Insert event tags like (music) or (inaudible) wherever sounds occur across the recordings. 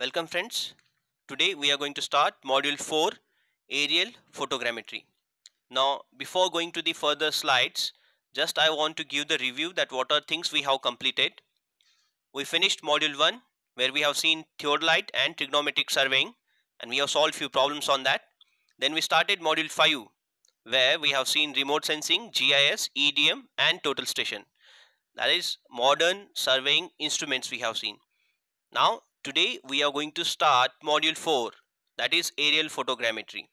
Welcome friends. Today we are going to start module 4 aerial photogrammetry. Now before going to the further slides just I want to give the review that what are things we have completed. We finished module 1 where we have seen theodolite and trigonometric surveying and we have solved few problems on that. Then we started module 5 where we have seen remote sensing, GIS, EDM and total station. That is modern surveying instruments we have seen. Now Today we are going to start module 4 that is aerial photogrammetry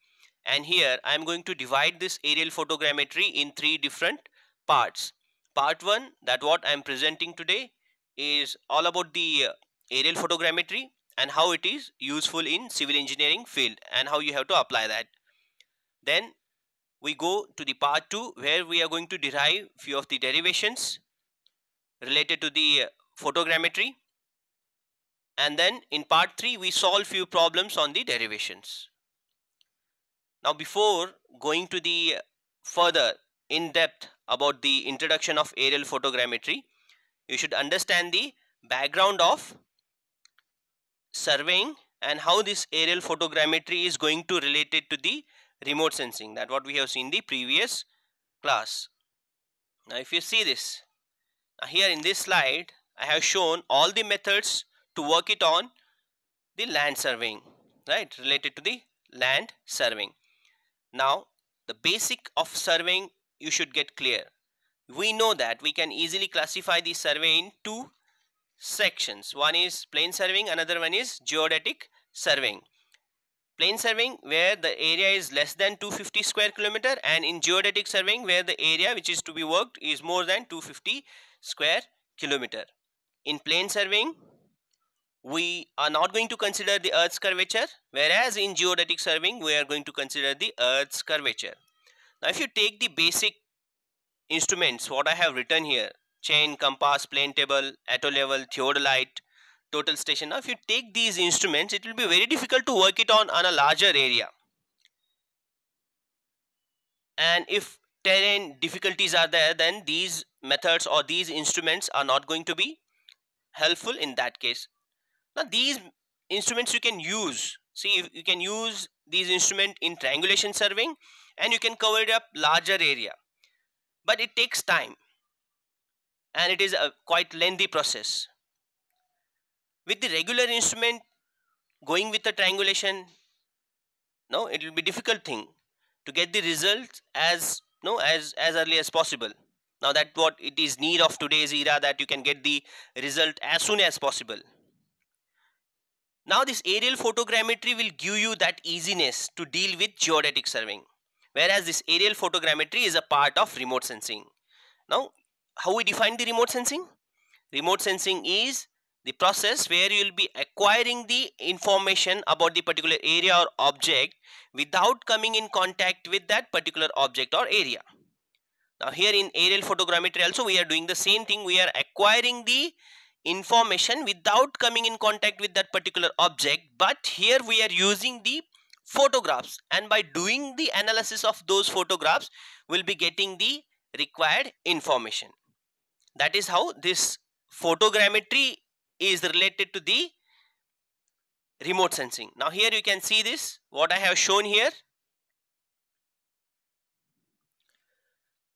and here I am going to divide this aerial photogrammetry in three different parts. Part 1 that what I am presenting today is all about the uh, aerial photogrammetry and how it is useful in civil engineering field and how you have to apply that. Then we go to the part 2 where we are going to derive few of the derivations related to the uh, photogrammetry and then in part 3, we solve few problems on the derivations. Now, before going to the further in depth about the introduction of aerial photogrammetry, you should understand the background of surveying and how this aerial photogrammetry is going to relate it to the remote sensing that what we have seen the previous class. Now if you see this, here in this slide I have shown all the methods to work it on the land surveying right related to the land surveying now the basic of surveying you should get clear we know that we can easily classify the survey in two sections one is plain surveying another one is geodetic surveying plain surveying where the area is less than 250 square kilometer and in geodetic surveying where the area which is to be worked is more than 250 square kilometer in plain surveying we are not going to consider the earth's curvature whereas in geodetic surveying we are going to consider the earth's curvature now if you take the basic instruments what i have written here chain compass plane table atto level theodolite total station now if you take these instruments it will be very difficult to work it on on a larger area and if terrain difficulties are there then these methods or these instruments are not going to be helpful in that case now these instruments you can use. See, you can use these instrument in triangulation surveying and you can cover it up larger area. But it takes time and it is a quite lengthy process. With the regular instrument going with the triangulation, no, it will be difficult thing to get the results as no as as early as possible now that what it is need of today's era that you can get the result as soon as possible now this aerial photogrammetry will give you that easiness to deal with geodetic surveying. Whereas this aerial photogrammetry is a part of remote sensing. Now how we define the remote sensing? Remote sensing is the process where you will be acquiring the information about the particular area or object without coming in contact with that particular object or area. Now here in aerial photogrammetry also we are doing the same thing. We are acquiring the information without coming in contact with that particular object but here we are using the photographs and by doing the analysis of those photographs we'll be getting the required information that is how this photogrammetry is related to the remote sensing now here you can see this what I have shown here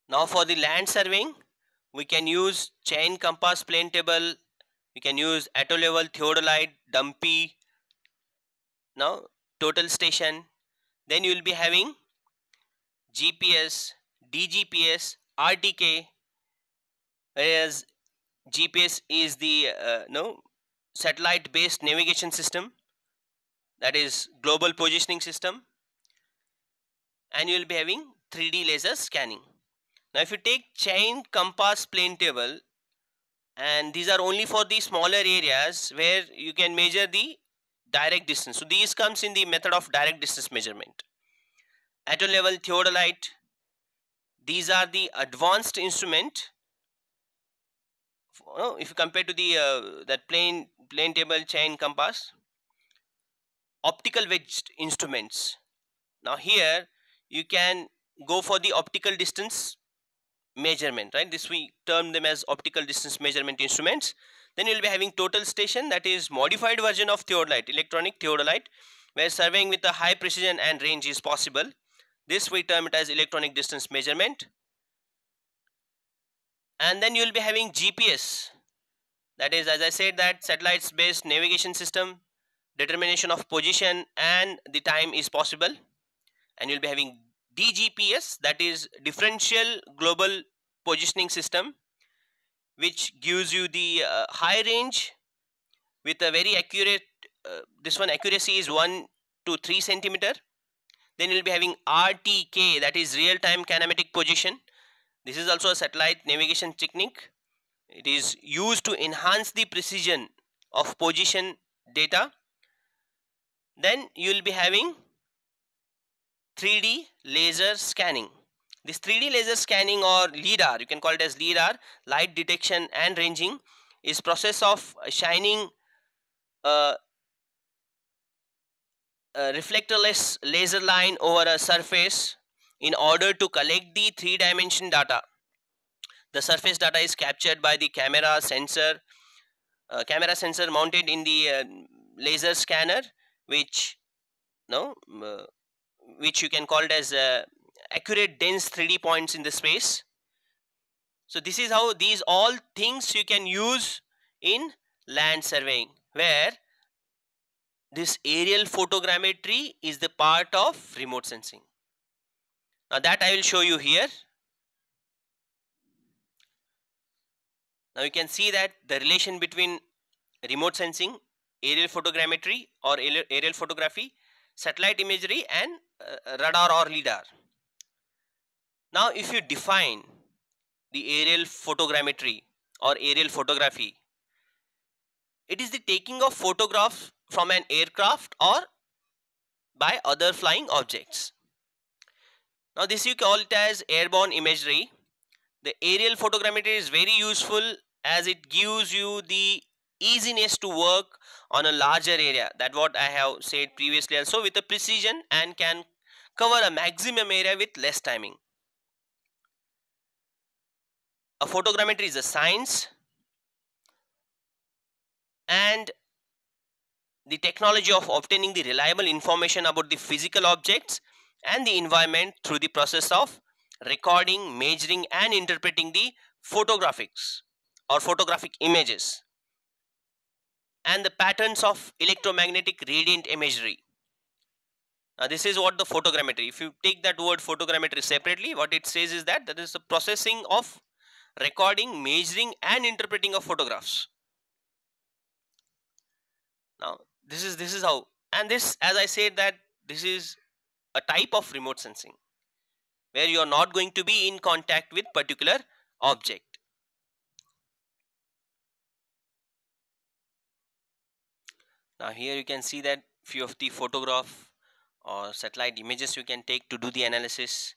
now for the land surveying we can use chain compass plane table you can use ato level, Theodolite, Dumpy, now total station. Then you will be having GPS, DGPS, RTK, whereas GPS is the uh, no satellite based navigation system that is global positioning system and you will be having 3D laser scanning. Now if you take chain compass plane table and these are only for the smaller areas where you can measure the direct distance so these comes in the method of direct distance measurement atom level theodolite these are the advanced instrument oh, if you compare to the uh, that plane plane table chain compass optical wedged instruments now here you can go for the optical distance measurement right this we term them as optical distance measurement instruments then you'll be having total station that is modified version of theodolite electronic theodolite where surveying with a high precision and range is possible this we term it as electronic distance measurement and then you'll be having GPS that is as I said that satellites based navigation system determination of position and the time is possible and you'll be having DGPS that is differential global positioning system which gives you the uh, high range with a very accurate uh, this one accuracy is 1 to 3 centimeter then you'll be having RTK that is real-time kinematic position this is also a satellite navigation technique it is used to enhance the precision of position data then you'll be having 3D laser scanning. This 3D laser scanning or LIDAR, you can call it as LIDAR, light detection and ranging is process of shining uh, a reflectorless laser line over a surface in order to collect the three-dimension data. The surface data is captured by the camera sensor, uh, camera sensor mounted in the uh, laser scanner which no uh, which you can call it as uh, accurate dense 3D points in the space. So this is how these all things you can use in land surveying where this aerial photogrammetry is the part of remote sensing. Now that I will show you here. Now you can see that the relation between remote sensing, aerial photogrammetry or aerial photography, satellite imagery and uh, radar or lidar. Now if you define the aerial photogrammetry or aerial photography, it is the taking of photographs from an aircraft or by other flying objects. Now this you call it as airborne imagery. The aerial photogrammetry is very useful as it gives you the easiness to work on a larger area that what I have said previously also with a precision and can cover a maximum area with less timing. A photogrammetry is a science and the technology of obtaining the reliable information about the physical objects and the environment through the process of recording, measuring and interpreting the photographics or photographic images and the patterns of electromagnetic radiant imagery. Now this is what the photogrammetry, if you take that word photogrammetry separately, what it says is that that is the processing of recording, measuring and interpreting of photographs. Now this is this is how and this as I said that this is a type of remote sensing where you are not going to be in contact with particular object. now here you can see that few of the photograph or satellite images you can take to do the analysis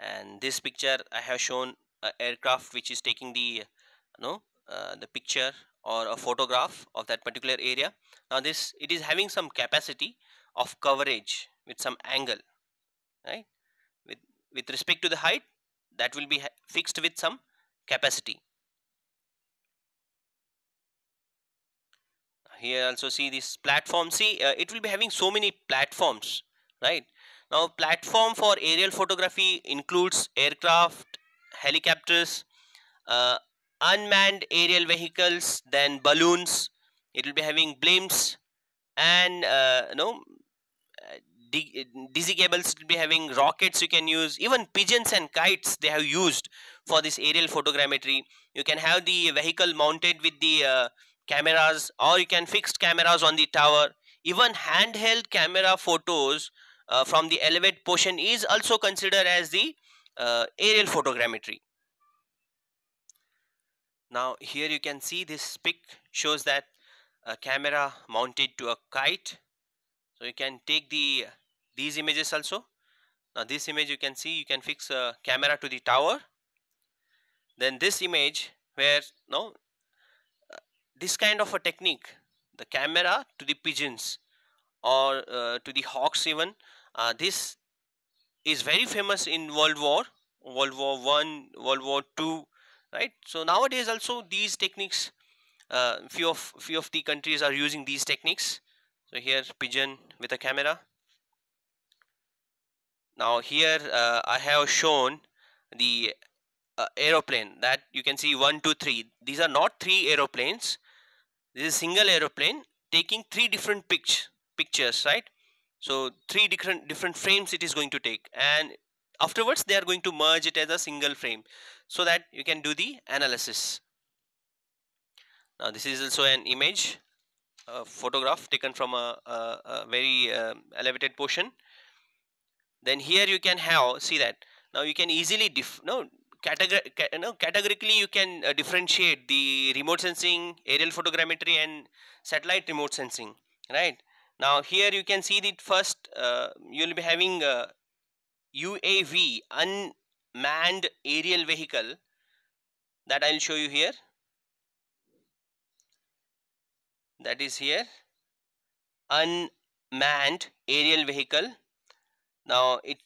and this picture I have shown aircraft which is taking the you know uh, the picture or a photograph of that particular area now this it is having some capacity of coverage with some angle right with with respect to the height that will be fixed with some capacity here also see this platform see uh, it will be having so many platforms right now platform for aerial photography includes aircraft helicopters uh, unmanned aerial vehicles then balloons it will be having blimps and uh, you know uh, dizzy cables will be having rockets you can use even pigeons and kites they have used for this aerial photogrammetry you can have the vehicle mounted with the uh, cameras or you can fix cameras on the tower even handheld camera photos uh, from the elevate portion is also considered as the uh, aerial photogrammetry now here you can see this pic shows that a camera mounted to a kite so you can take the these images also now this image you can see you can fix a camera to the tower then this image where no this kind of a technique the camera to the pigeons or uh, to the hawks even uh, this is very famous in world war world war 1 world war 2 right so nowadays also these techniques uh, few of few of the countries are using these techniques so here pigeon with a camera now here uh, i have shown the uh, aeroplane that you can see one two three these are not three aeroplanes this is single aeroplane taking three different pitch pictures right so three different different frames it is going to take and afterwards they are going to merge it as a single frame so that you can do the analysis now this is also an image a photograph taken from a, a, a very um, elevated portion then here you can have see that now you can easily def no categor- ca- categorically you can uh, differentiate the remote sensing, aerial photogrammetry and satellite remote sensing, right? Now here you can see the first, uh, you will be having uh, a UAV, unmanned aerial vehicle that I will show you here. That is here, unmanned aerial vehicle. Now it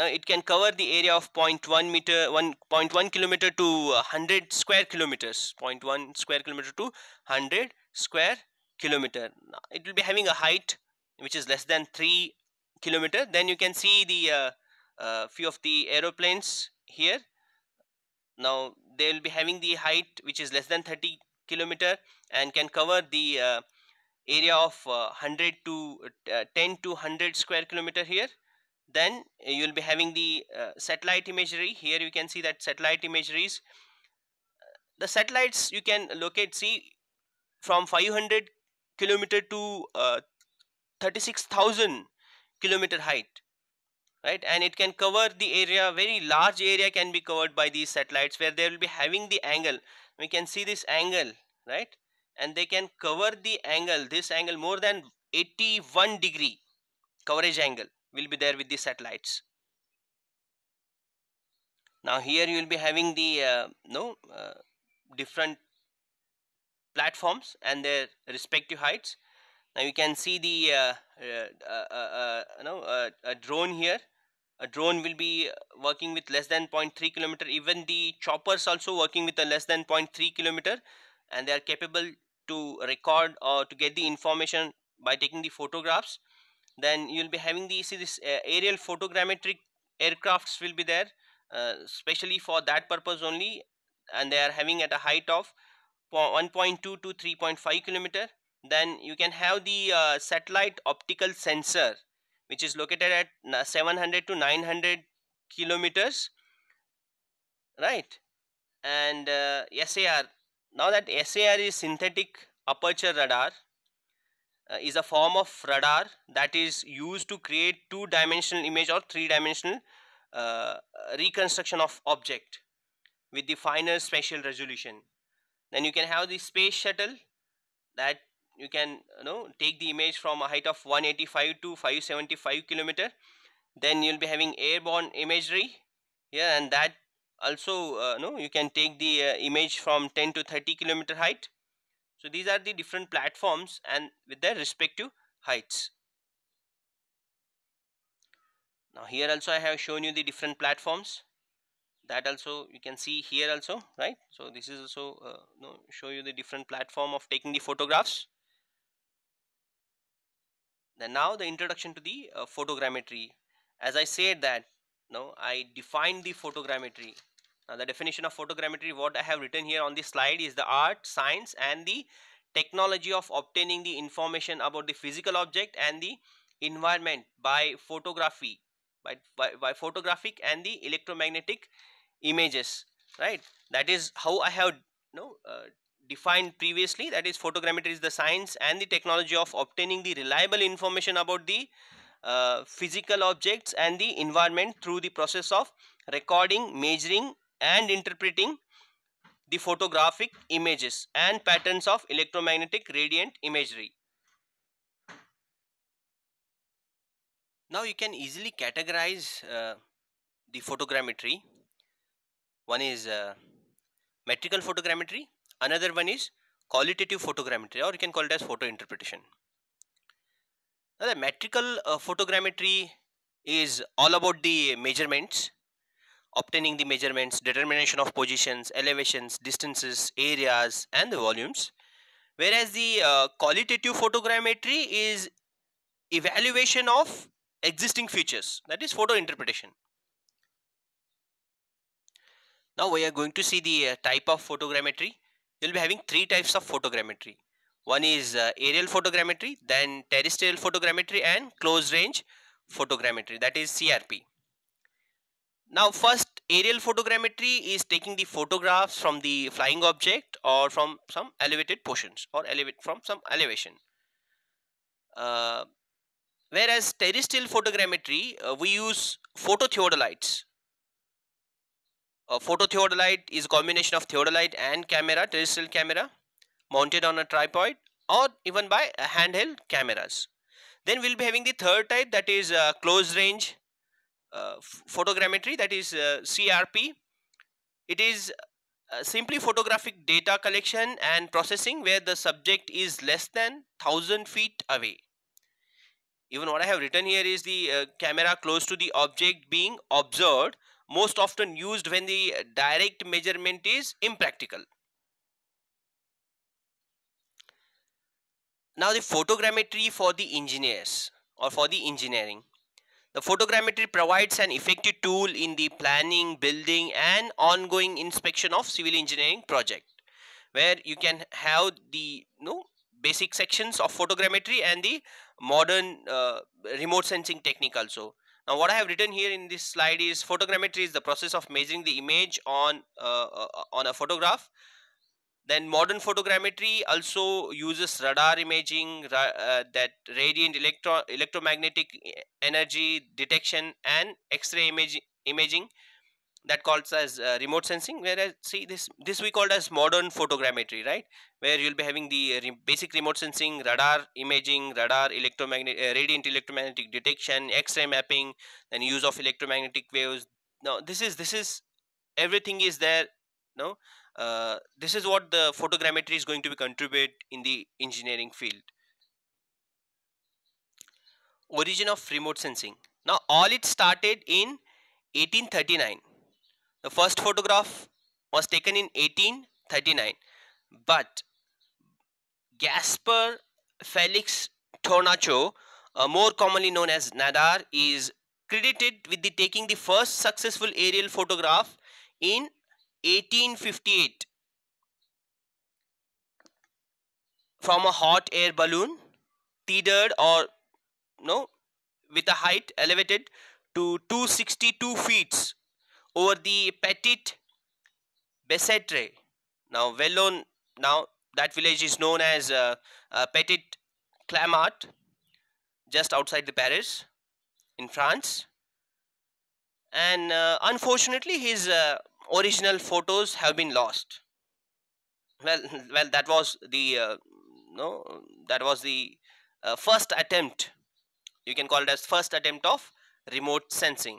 now uh, it can cover the area of 0.1 meter 1.1 kilometer to 100 square kilometers 0.1 square kilometer to 100 square kilometer now, it will be having a height which is less than 3 kilometer then you can see the uh, uh, few of the aeroplanes here now they will be having the height which is less than 30 kilometer and can cover the uh, area of 100 uh, to uh, 10 to 100 square kilometer here then eh, you'll be having the uh, satellite imagery here you can see that satellite imageries the satellites you can locate see from 500 kilometer to uh, 36,000 kilometer height right and it can cover the area very large area can be covered by these satellites where they will be having the angle we can see this angle right and they can cover the angle this angle more than 81 degree coverage angle will be there with the satellites now here you will be having the uh, no uh, different platforms and their respective heights now you can see the uh, you uh, know uh, uh, a drone here a drone will be working with less than 0.3 kilometer even the choppers also working with a less than 0.3 kilometer and they are capable to record or to get the information by taking the photographs then you'll be having the see this uh, aerial photogrammetric aircrafts will be there uh, especially for that purpose only and they are having at a height of 1.2 to 3.5 kilometer then you can have the uh, satellite optical sensor which is located at 700 to 900 kilometers right and uh, SAR now that SAR is synthetic aperture radar uh, is a form of radar that is used to create two dimensional image or three dimensional uh, reconstruction of object with the finer spatial resolution then you can have the space shuttle that you can you know take the image from a height of 185 to 575 kilometer then you'll be having airborne imagery yeah and that also uh, you can take the uh, image from 10 to 30 kilometer height so these are the different platforms and with their respective heights. Now here also I have shown you the different platforms that also you can see here also right. So this is also uh, no, show you the different platform of taking the photographs. Then now the introduction to the uh, photogrammetry. As I said that no, I defined the photogrammetry now uh, the definition of photogrammetry what I have written here on this slide is the art, science and the technology of obtaining the information about the physical object and the environment by photography by, by, by photographic and the electromagnetic images right that is how I have you know, uh, defined previously that is photogrammetry is the science and the technology of obtaining the reliable information about the uh, physical objects and the environment through the process of recording, measuring and interpreting the photographic images and patterns of electromagnetic radiant imagery. Now you can easily categorize uh, the photogrammetry. One is uh, metrical photogrammetry, another one is qualitative photogrammetry or you can call it as photo interpretation. Now the metrical uh, photogrammetry is all about the measurements obtaining the measurements, determination of positions, elevations, distances, areas and the volumes. Whereas the uh, qualitative photogrammetry is evaluation of existing features that is photo interpretation. Now we are going to see the uh, type of photogrammetry. You will be having three types of photogrammetry. One is uh, aerial photogrammetry, then terrestrial photogrammetry and close range photogrammetry that is CRP. Now first aerial photogrammetry is taking the photographs from the flying object or from some elevated portions or elevate from some elevation. Uh, whereas terrestrial photogrammetry uh, we use phototheodolites. A phototheodolite is a combination of theodolite and camera, terrestrial camera mounted on a tripod or even by handheld cameras. Then we'll be having the third type that is uh, close range uh, photogrammetry that is uh, CRP. It is uh, simply photographic data collection and processing where the subject is less than 1000 feet away. Even what I have written here is the camera close to the object being observed most often used when the direct measurement is impractical. Now the photogrammetry for the engineers or for the engineering. The photogrammetry provides an effective tool in the planning, building and ongoing inspection of civil engineering project where you can have the you know, basic sections of photogrammetry and the modern uh, remote sensing technique also. Now what I have written here in this slide is photogrammetry is the process of measuring the image on, uh, uh on a photograph then modern photogrammetry also uses radar imaging, uh, that radiant electro electromagnetic eh, energy detection and X-ray image imaging that calls as uh, remote sensing. Whereas see this this we called as modern photogrammetry, right? Where you'll be having the re basic remote sensing, radar imaging, radar electromagnetic uh, radiant electromagnetic detection, X-ray mapping, and use of electromagnetic waves. Now this is this is everything is there. No uh, this is what the photogrammetry is going to be contribute in the engineering field origin of remote sensing now all it started in 1839 the first photograph was taken in 1839 but Gaspar Felix Tornacho uh, more commonly known as Nadar is credited with the taking the first successful aerial photograph in 1858 from a hot air balloon teetered or no with a height elevated to 262 feet over the Petit Bessetre. Now well known now that village is known as uh, uh, Petit Clamart just outside the Paris in France and uh, unfortunately his uh, original photos have been lost well (laughs) well that was the uh, no that was the uh, first attempt you can call it as first attempt of remote sensing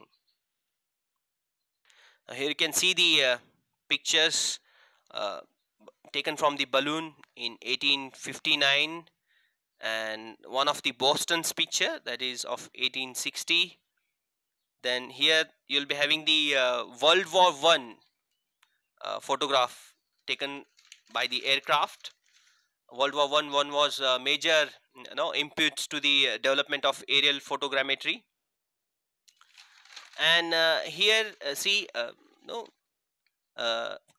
here you can see the uh, pictures uh, taken from the balloon in 1859 and one of the boston's picture that is of 1860 then here you'll be having the uh, World War One uh, photograph taken by the aircraft. World War One one was a major you know, inputs to the uh, development of aerial photogrammetry. And uh, here, uh, see, uh, no,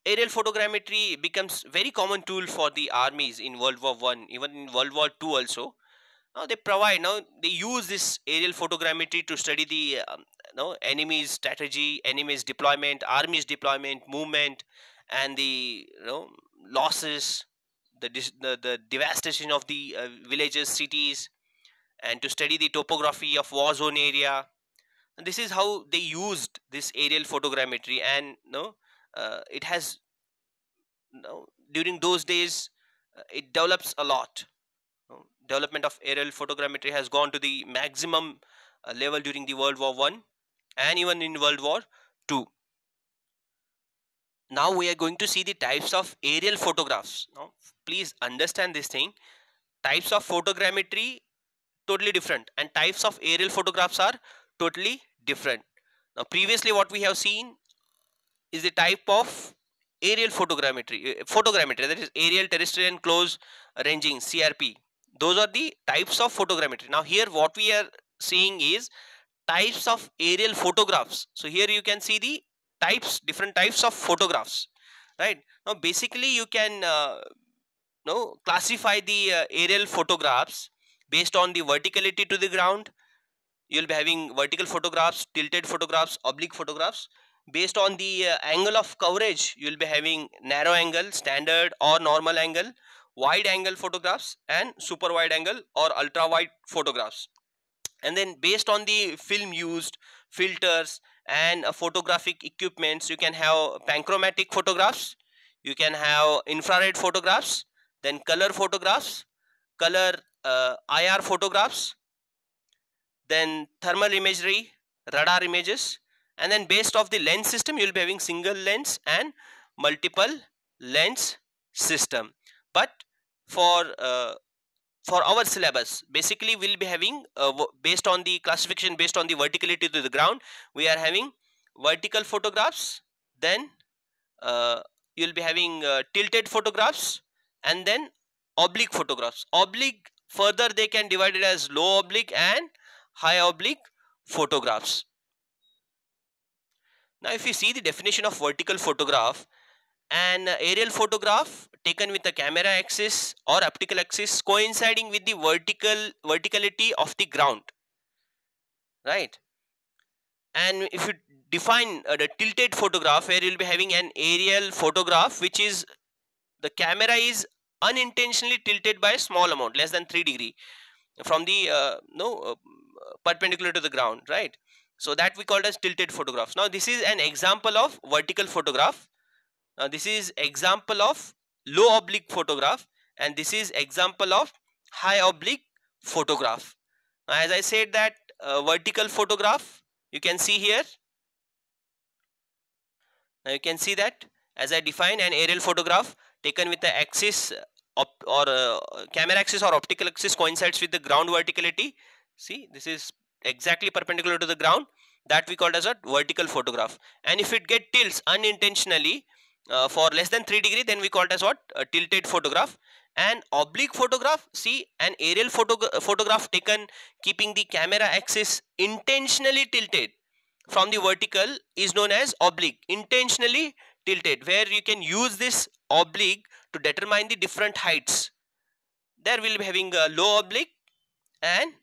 aerial photogrammetry becomes very common tool for the armies in World War One, even in World War Two also now they provide now they use this aerial photogrammetry to study the um, no enemy's strategy, enemy's deployment, army's deployment, movement, and the you know, losses, the, the, the devastation of the uh, villages, cities, and to study the topography of war zone area. And this is how they used this aerial photogrammetry, and you know, uh, it has you know, during those days uh, it develops a lot. You know, development of aerial photogrammetry has gone to the maximum uh, level during the World War One, and even in World War II. Now we are going to see the types of aerial photographs. Now please understand this thing. Types of photogrammetry totally different and types of aerial photographs are totally different. Now previously what we have seen is the type of aerial photogrammetry, eh, photogrammetry that is aerial terrestrial and close ranging CRP. Those are the types of photogrammetry. Now here what we are seeing is types of aerial photographs so here you can see the types different types of photographs right now basically you can uh, know classify the uh, aerial photographs based on the verticality to the ground you'll be having vertical photographs tilted photographs oblique photographs based on the uh, angle of coverage you'll be having narrow angle standard or normal angle wide angle photographs and super wide angle or ultra wide photographs and then based on the film used filters and uh, photographic equipments you can have panchromatic photographs you can have infrared photographs then color photographs color uh, IR photographs then thermal imagery radar images and then based off the lens system you'll be having single lens and multiple lens system but for uh, for our syllabus basically we'll be having uh, based on the classification based on the verticality to the ground we are having vertical photographs then uh, you'll be having uh, tilted photographs and then oblique photographs oblique further they can divide it as low oblique and high oblique photographs now if you see the definition of vertical photograph an aerial photograph taken with the camera axis or optical axis coinciding with the vertical verticality of the ground right and if you define uh, the tilted photograph where you'll be having an aerial photograph which is the camera is unintentionally tilted by a small amount less than 3 degree from the uh, no uh, perpendicular to the ground right so that we called as tilted photographs now this is an example of vertical photograph now this is example of low oblique photograph and this is example of high oblique photograph as i said that uh, vertical photograph you can see here now you can see that as i define an aerial photograph taken with the axis uh, or uh, camera axis or optical axis coincides with the ground verticality see this is exactly perpendicular to the ground that we called as a vertical photograph and if it get tilts unintentionally uh, for less than 3 degree then we call it as what a tilted photograph an oblique photograph see an aerial photo photograph taken keeping the camera axis intentionally tilted from the vertical is known as oblique intentionally tilted where you can use this oblique to determine the different heights there we'll be having a low oblique and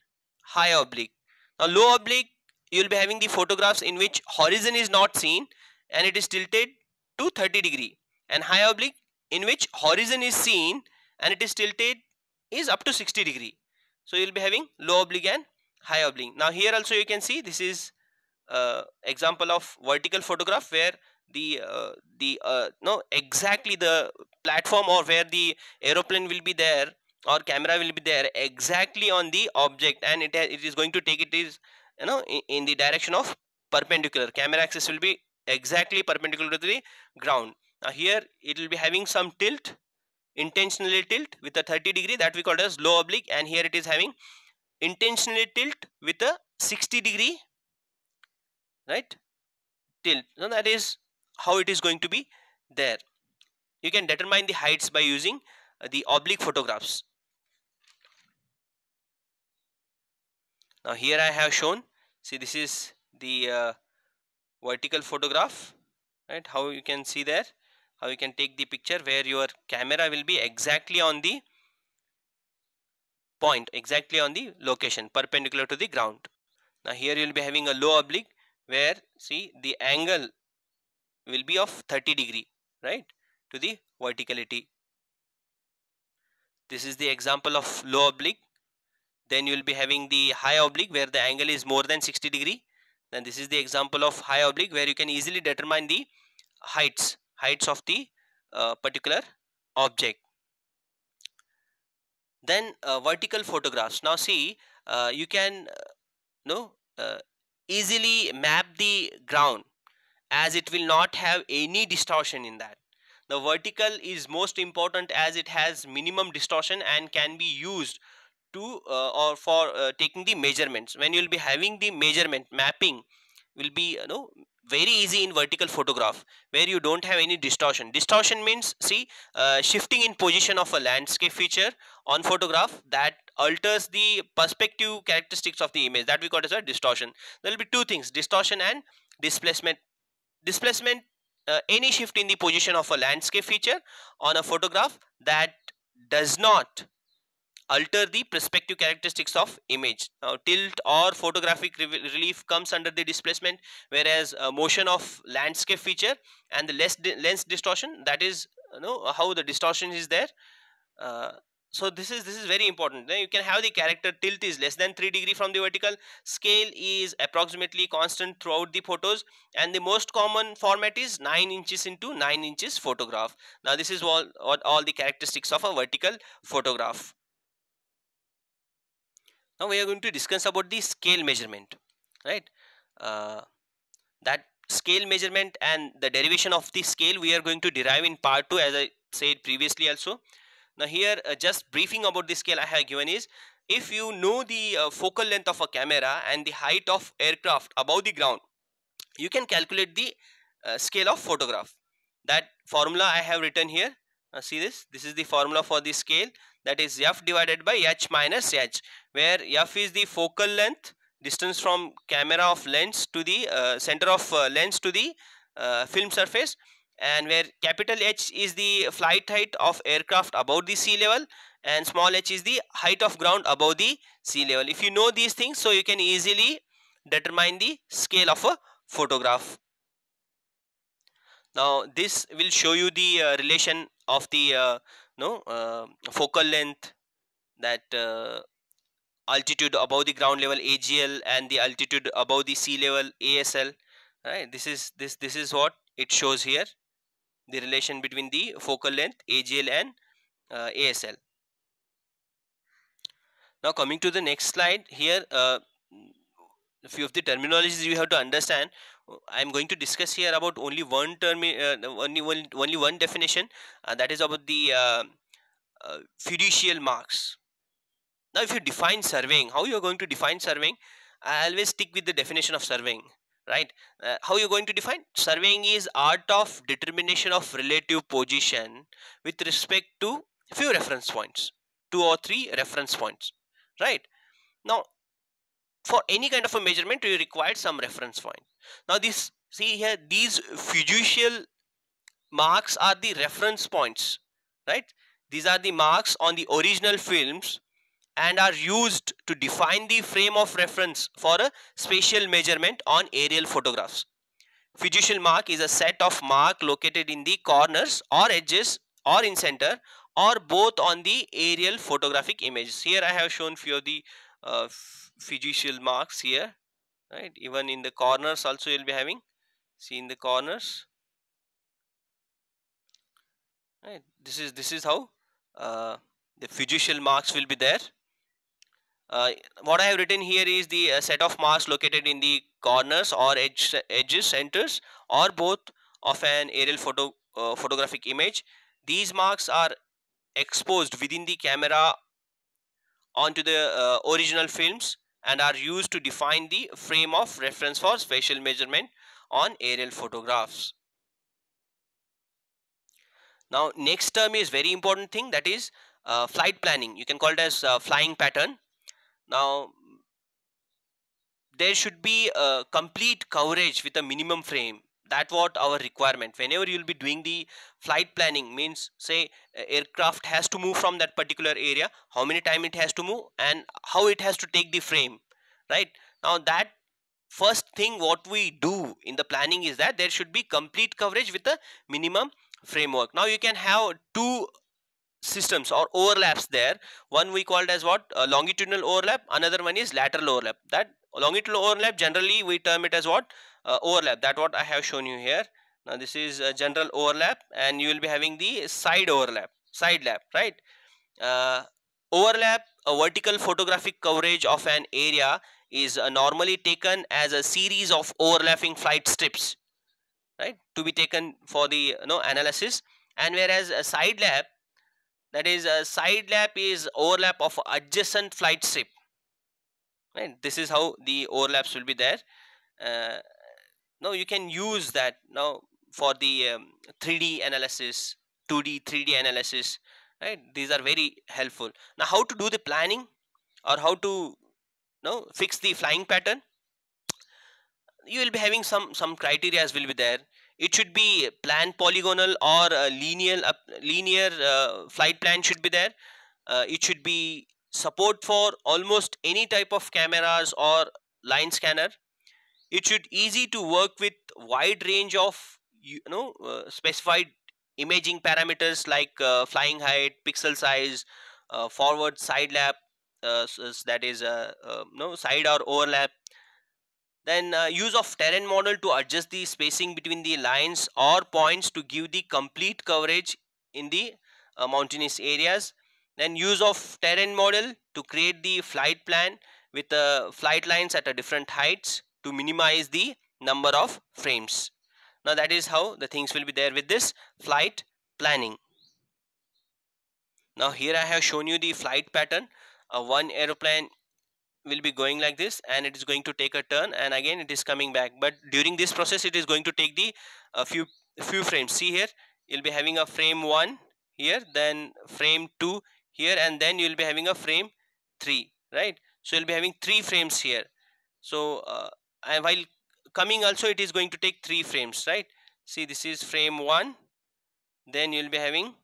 high oblique now low oblique you'll be having the photographs in which horizon is not seen and it is tilted to 30 degree and high oblique in which horizon is seen and it is tilted is up to 60 degree. So you will be having low oblique and high oblique. Now here also you can see this is uh, example of vertical photograph where the uh, the uh, no exactly the platform or where the aeroplane will be there or camera will be there exactly on the object and it, it is going to take it is you know in, in the direction of perpendicular camera axis will be exactly perpendicular to the ground. Now here it will be having some tilt, intentionally tilt with a 30 degree that we call as low oblique and here it is having intentionally tilt with a 60 degree right tilt. Now that is how it is going to be there. You can determine the heights by using uh, the oblique photographs. Now here I have shown see this is the uh, vertical photograph right how you can see there how you can take the picture where your camera will be exactly on the point exactly on the location perpendicular to the ground now here you will be having a low oblique where see the angle will be of 30 degree right to the verticality this is the example of low oblique then you will be having the high oblique where the angle is more than 60 degree then this is the example of high oblique where you can easily determine the heights heights of the uh, particular object then uh, vertical photographs now see uh, you can uh, no uh, easily map the ground as it will not have any distortion in that the vertical is most important as it has minimum distortion and can be used to uh, or for uh, taking the measurements when you will be having the measurement mapping will be you know very easy in vertical photograph where you don't have any distortion distortion means see uh, shifting in position of a landscape feature on photograph that alters the perspective characteristics of the image that we call as a distortion there will be two things distortion and displacement displacement uh, any shift in the position of a landscape feature on a photograph that does not alter the perspective characteristics of image. Now tilt or photographic re relief comes under the displacement whereas uh, motion of landscape feature and the lens, di lens distortion that is you know how the distortion is there. Uh, so this is this is very important then you can have the character tilt is less than 3 degree from the vertical scale is approximately constant throughout the photos and the most common format is 9 inches into 9 inches photograph now this is all, all, all the characteristics of a vertical photograph now we are going to discuss about the scale measurement right uh, that scale measurement and the derivation of the scale we are going to derive in part 2 as I said previously also now here uh, just briefing about the scale I have given is if you know the uh, focal length of a camera and the height of aircraft above the ground you can calculate the uh, scale of photograph that formula I have written here see this this is the formula for the scale that is f divided by h minus h where f is the focal length distance from camera of lens to the uh, center of uh, lens to the uh, film surface and where capital H is the flight height of aircraft above the sea level and small h is the height of ground above the sea level. If you know these things so you can easily determine the scale of a photograph. Now this will show you the uh, relation of the uh, no uh, focal length that uh, altitude above the ground level AGL and the altitude above the sea level ASL right this is this this is what it shows here the relation between the focal length AGL and uh, ASL now coming to the next slide here a uh, few of the terminologies you have to understand I'm going to discuss here about only one term, uh, only one only one definition, uh, that is about the uh, fiducial marks. Now, if you define surveying, how you are going to define surveying? I always stick with the definition of surveying right uh, how you're going to define surveying is art of determination of relative position with respect to few reference points two or three reference points right now for any kind of a measurement you require some reference point now this see here these fiducial marks are the reference points right these are the marks on the original films and are used to define the frame of reference for a spatial measurement on aerial photographs fiducial mark is a set of mark located in the corners or edges or in center or both on the aerial photographic images here i have shown few of the uh, fiducial marks here right even in the corners also you'll be having see in the corners right this is this is how uh, the fiducial marks will be there uh, what I have written here is the uh, set of marks located in the corners or edge edges centers or both of an aerial photo uh, photographic image these marks are exposed within the camera onto the uh, original films and are used to define the frame of reference for spatial measurement on aerial photographs. Now next term is very important thing that is uh, flight planning. You can call it as uh, flying pattern. Now there should be a complete coverage with a minimum frame that what our requirement whenever you'll be doing the flight planning means say aircraft has to move from that particular area how many time it has to move and how it has to take the frame right now that first thing what we do in the planning is that there should be complete coverage with the minimum framework now you can have two systems or overlaps there one we called as what longitudinal overlap another one is lateral overlap that longitudinal overlap generally we term it as what uh, overlap that what I have shown you here now this is a general overlap and you will be having the side overlap side lap right uh, overlap a vertical photographic coverage of an area is uh, normally taken as a series of overlapping flight strips right to be taken for the you know, analysis and whereas a side lap that is a side lap is overlap of adjacent flight strip right this is how the overlaps will be there uh, now you can use that now for the um, 3d analysis 2d 3d analysis right these are very helpful now how to do the planning or how to you know, fix the flying pattern you will be having some some criteria will be there it should be plan polygonal or linear linear uh, flight plan should be there uh, it should be support for almost any type of cameras or line scanner it should easy to work with wide range of you know uh, specified imaging parameters like uh, flying height pixel size uh, forward side lap uh, so that is uh, um, no side or overlap then uh, use of terrain model to adjust the spacing between the lines or points to give the complete coverage in the mountainous areas then use of terrain model to create the flight plan with the flight lines at a different heights to minimize the number of frames. Now that is how the things will be there with this flight planning. Now here I have shown you the flight pattern. Uh, one aeroplane will be going like this and it is going to take a turn and again it is coming back. But during this process it is going to take the a few, few frames. See here you'll be having a frame 1 here then frame 2 here and then you'll be having a frame 3 right. So you'll be having 3 frames here. So uh, and while coming also it is going to take three frames right see this is frame 1 then you'll be having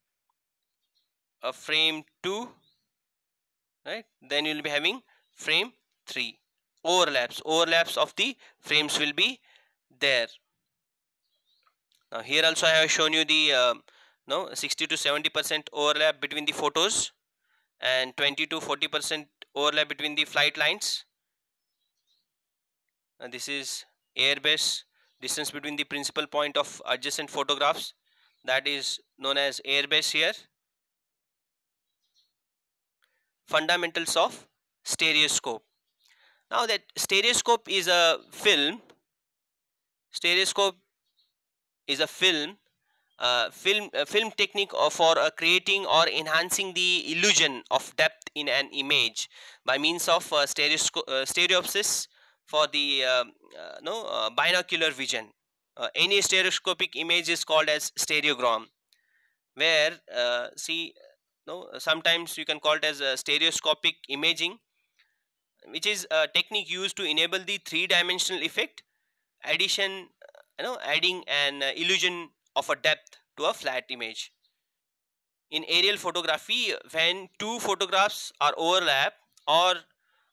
a frame 2 right then you'll be having frame 3 overlaps overlaps of the frames will be there now here also I have shown you the uh, no 60 to 70 percent overlap between the photos and 20 to 40 percent overlap between the flight lines and this is airbase distance between the principal point of adjacent photographs that is known as airbase here fundamentals of stereoscope now that stereoscope is a film stereoscope is a film uh, film uh, film technique for uh, creating or enhancing the illusion of depth in an image by means of uh, stereoscope uh, stereopsis for the uh, uh, no uh, binocular vision. Uh, any stereoscopic image is called as stereogram, where uh, see no sometimes you can call it as stereoscopic imaging, which is a technique used to enable the three-dimensional effect addition you know adding an illusion of a depth to a flat image in aerial photography when two photographs are overlap or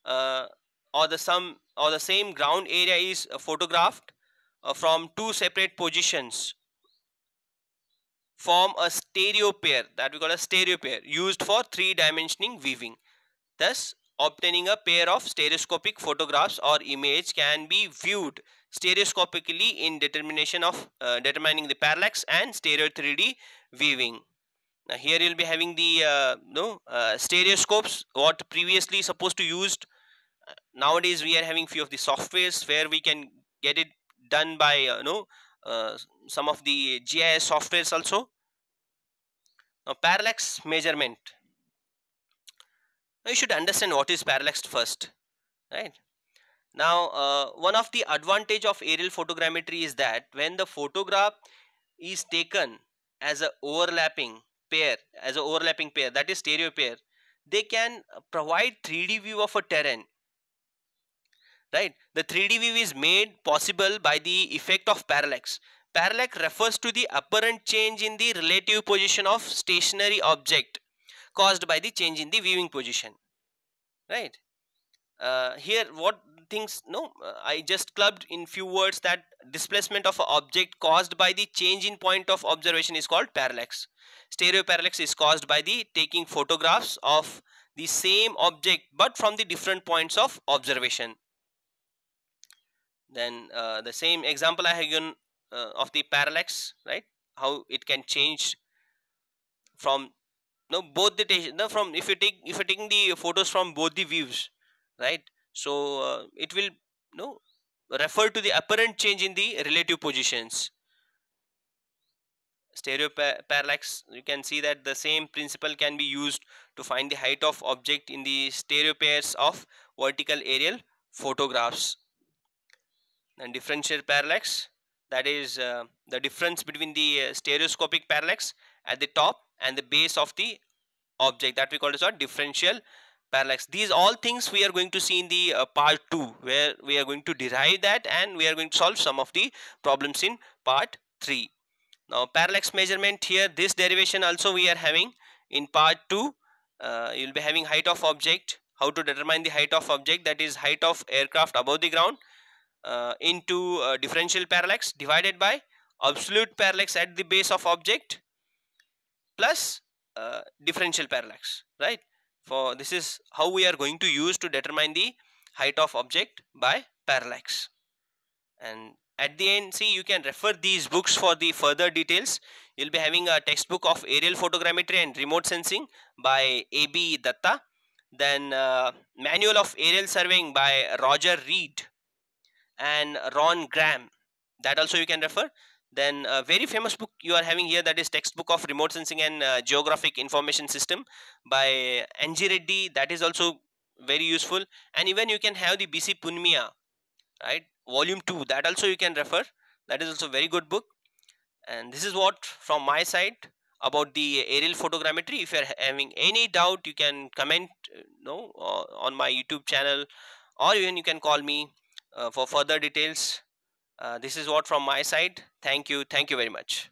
uh, or the some or the same ground area is photographed uh, from two separate positions form a stereo pair that we call a stereo pair used for three-dimensioning weaving thus obtaining a pair of stereoscopic photographs or image can be viewed stereoscopically in determination of uh, determining the parallax and stereo 3d weaving now here you'll be having the uh, no uh, stereoscopes what previously supposed to used nowadays we are having few of the softwares where we can get it done by uh, you know uh, some of the GIS softwares also now parallax measurement now you should understand what is parallax first right now uh, one of the advantage of aerial photogrammetry is that when the photograph is taken as a overlapping pair as a overlapping pair that is stereo pair they can provide 3d view of a terrain right? The 3D view is made possible by the effect of parallax. Parallax refers to the apparent change in the relative position of stationary object caused by the change in the viewing position, right? Uh, here what things no uh, I just clubbed in few words that displacement of an object caused by the change in point of observation is called parallax. Stereo parallax is caused by the taking photographs of the same object but from the different points of observation then uh, the same example I have given uh, of the parallax right how it can change from no both the no, from if you take if you taking the photos from both the views right so uh, it will no refer to the apparent change in the relative positions stereo pa parallax you can see that the same principle can be used to find the height of object in the stereo pairs of vertical aerial photographs and differential parallax that is uh, the difference between the uh, stereoscopic parallax at the top and the base of the object that we call as a differential parallax these all things we are going to see in the uh, part 2 where we are going to derive that and we are going to solve some of the problems in part 3 now parallax measurement here this derivation also we are having in part 2 uh, you'll be having height of object how to determine the height of object that is height of aircraft above the ground uh, into uh, differential parallax divided by absolute parallax at the base of object plus uh, differential parallax right for this is how we are going to use to determine the height of object by parallax and at the end see you can refer these books for the further details you'll be having a textbook of aerial photogrammetry and remote sensing by ab datta then uh, manual of aerial surveying by roger reed and Ron Graham. That also you can refer. Then a very famous book you are having here that is textbook of remote sensing and uh, geographic information system by N.G. Reddy. That is also very useful. And even you can have the B.C. Punmia, right? Volume 2. That also you can refer. That is also very good book. And this is what from my side about the aerial photogrammetry if you're having any doubt you can comment you uh, know, uh, on my youtube channel or even you can call me uh, for further details. Uh, this is what from my side. Thank you. Thank you very much.